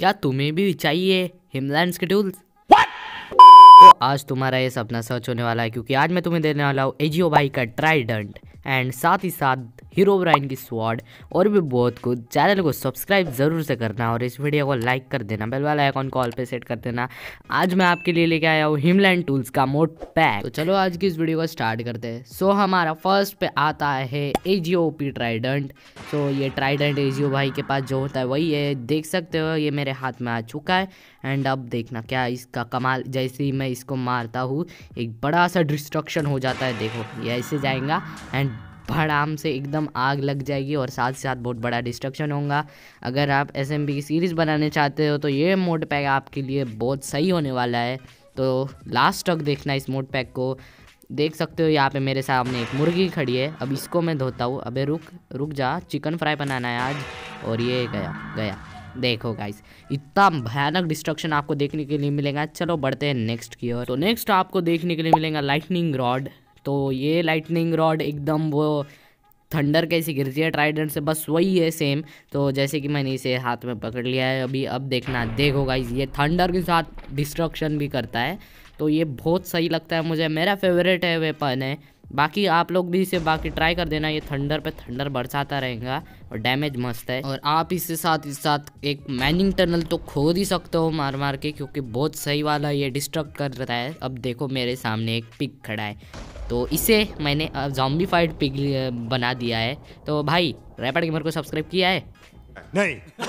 क्या तुम्हें भी चाहिए हिमलैंड के टूल्स तो आज तुम्हारा ये सपना सच होने वाला है क्योंकि आज मैं तुम्हें देने वाला हूँ एजियो बाई का ट्राइडेंट एंड साथ ही साथ हीरो ब्राइन की स्वाड और भी बहुत कुछ चैनल को सब्सक्राइब ज़रूर से करना और इस वीडियो को लाइक कर देना बेल वाला आइकॉन को ऑल पे सेट कर देना आज मैं आपके लिए लेके आया हूँ हिमलैंड टूल्स का मोट पैक तो चलो आज की इस वीडियो को स्टार्ट करते हैं सो हमारा फर्स्ट पे आता है ए जी ओ पी ट्राइडेंट सो ये ट्राइडेंट ए जी ओ भाई के पास जो होता है वही है देख सकते हो ये मेरे हाथ में आ चुका है एंड अब देखना क्या इसका कमाल जैसे ही मैं इसको मारता हूँ एक बड़ा सा डिस्ट्रक्शन हो जाता है देखो ये ऐसे जाएगा एंड भड़ाम से एकदम आग लग जाएगी और साथ साथ बहुत बड़ा डिस्ट्रक्शन होगा अगर आप एस एम की सीरीज़ बनाने चाहते हो तो ये मोड पैक आपके लिए बहुत सही होने वाला है तो लास्ट तक देखना इस मोड पैक को देख सकते हो यहाँ पे मेरे सामने एक मुर्गी खड़ी है अब इसको मैं धोता हूँ अबे रुक रुक जा चिकन फ्राई बनाना है आज और ये गया गया देखो गाइस इतना भयानक डिस्ट्रक्शन आपको देखने के लिए मिलेगा चलो बढ़ते हैं नेक्स्ट की ओर तो नेक्स्ट आपको देखने के लिए मिलेगा लाइटनिंग रॉड तो ये लाइटनिंग रॉड एकदम वो थंडर कैसी गिरती है ट्राइडेंट से बस वही है सेम तो जैसे कि मैंने इसे हाथ में पकड़ लिया है अभी अब देखना देखो गाइज ये थंडर के साथ डिस्ट्रक्शन भी करता है तो ये बहुत सही लगता है मुझे मेरा फेवरेट है वेपन है बाकी आप लोग भी इसे बाकी ट्राई कर देना ये थंडर पे थंडर बरसाता रहेगा और डैमेज मस्त है और आप इसके साथ इस साथ एक मैनिंग टनल तो खोद ही सकते हो मार मार के क्योंकि बहुत सही वाला ये डिस्ट्रक्ट कर रहा है अब देखो मेरे सामने एक पिक खड़ा है तो इसे मैंने जॉम्बीफाइड पिग बना दिया है तो भाई रैपड गेमर को सब्सक्राइब किया है नहीं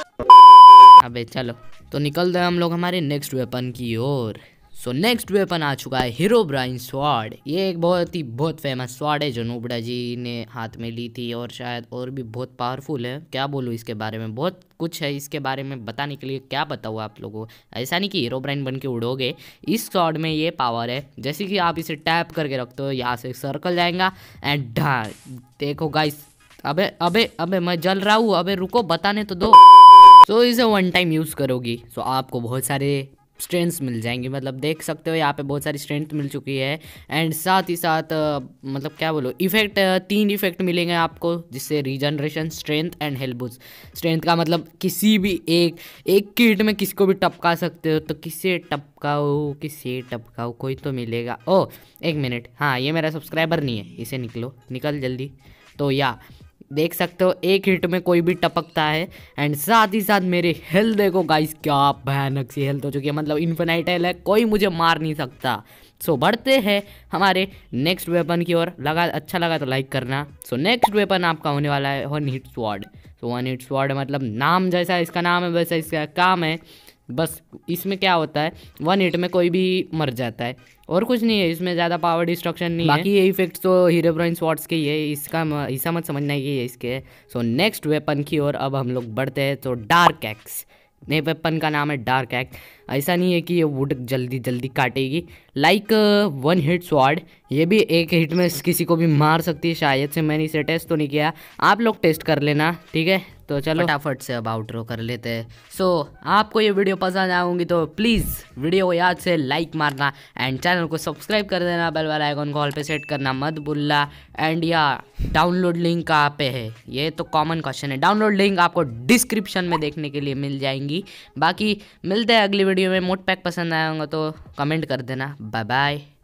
अबे चलो तो निकल दें हम लोग हमारे नेक्स्ट वेपन की ओर सो नेक्स्ट वेपन आ चुका है हीरो ब्राइन स्वाड ये एक बहुत ही बहुत फेमस स्वाड है जो नोबड़ा जी ने हाथ में ली थी और शायद और भी बहुत पावरफुल है क्या बोलूँ इसके बारे में बहुत कुछ है इसके बारे में बताने के लिए क्या बताऊँ आप लोगों को ऐसा नहीं कि हीरो ब्राइन बन के उड़ोगे इस स्वाड में ये पावर है जैसे कि आप इसे टैप करके रखते हो यहाँ से सर्कल जाएगा एंड ढा देखो गाइस अबे अबे अबे मैं जल रहा हूँ अबे रुको बताने तो दो सो so, इसे वन टाइम यूज़ करोगी सो so, आपको बहुत सारे स्ट्रेंथ्स मिल जाएंगी मतलब देख सकते हो यहाँ पे बहुत सारी स्ट्रेंथ मिल चुकी है एंड साथ ही साथ मतलब क्या बोलो इफेक्ट तीन इफेक्ट मिलेंगे आपको जिससे रीजनरेशन स्ट्रेंथ एंड हेल्बुज स्ट्रेंथ का मतलब किसी भी एक एक किट में किसको भी टपका सकते हो तो किसे टपकाओ किसे टपकाओ कोई तो मिलेगा ओ एक मिनट हाँ ये मेरा सब्सक्राइबर नहीं है इसे निकलो निकल जल्दी तो या देख सकते हो एक हिट में कोई भी टपकता है एंड साथ ही साथ मेरे हेल्थ देखो गाइस क्या भयानक सी हेल्थ हो चुकी है मतलब इन्फेनाइट हेल है कोई मुझे मार नहीं सकता सो so, बढ़ते हैं हमारे नेक्स्ट वेपन की ओर लगा अच्छा लगा तो लाइक करना सो so, नेक्स्ट वेपन आपका होने वाला है वन हिट स्वाड सो वन हिट स्वाड मतलब नाम जैसा इसका नाम है वैसा इसका काम है बस इसमें क्या होता है वन हिट में कोई भी मर जाता है और कुछ नहीं है इसमें ज़्यादा पावर डिस्ट्रक्शन नहीं बाकी ये इफेक्ट तो हीरो ब्रॉइन स्वाट्स के ही है इसका हिस्सा मत समझना कि ये इसके सो नेक्स्ट वेपन की ओर अब हम लोग बढ़ते हैं तो डार्क एक्स नए वेपन का नाम है डार्क एक्स ऐसा नहीं है कि ये वुड जल्दी जल्दी काटेगी लाइक वन हिट स्वाड ये भी एक हिट में किसी को भी मार सकती है शायद से मैंने इसे टेस्ट तो नहीं किया आप लोग टेस्ट कर लेना ठीक है तो चलो फटाफट से अब आउटरो कर लेते हैं सो so, आपको ये वीडियो पसंद आऊँगी तो प्लीज़ वीडियो को याद से लाइक मारना एंड चैनल को सब्सक्राइब कर देना बेल वाला आइकॉन कॉल पे सेट करना मत भूलना एंड या डाउनलोड लिंक कहाँ पे है ये तो कॉमन क्वेश्चन है डाउनलोड लिंक आपको डिस्क्रिप्शन में देखने के लिए मिल जाएंगी बाकी मिलते हैं अगली वीडियो वीडियो में मोट पैक पसंद आया होगा तो कमेंट कर देना बाय बाय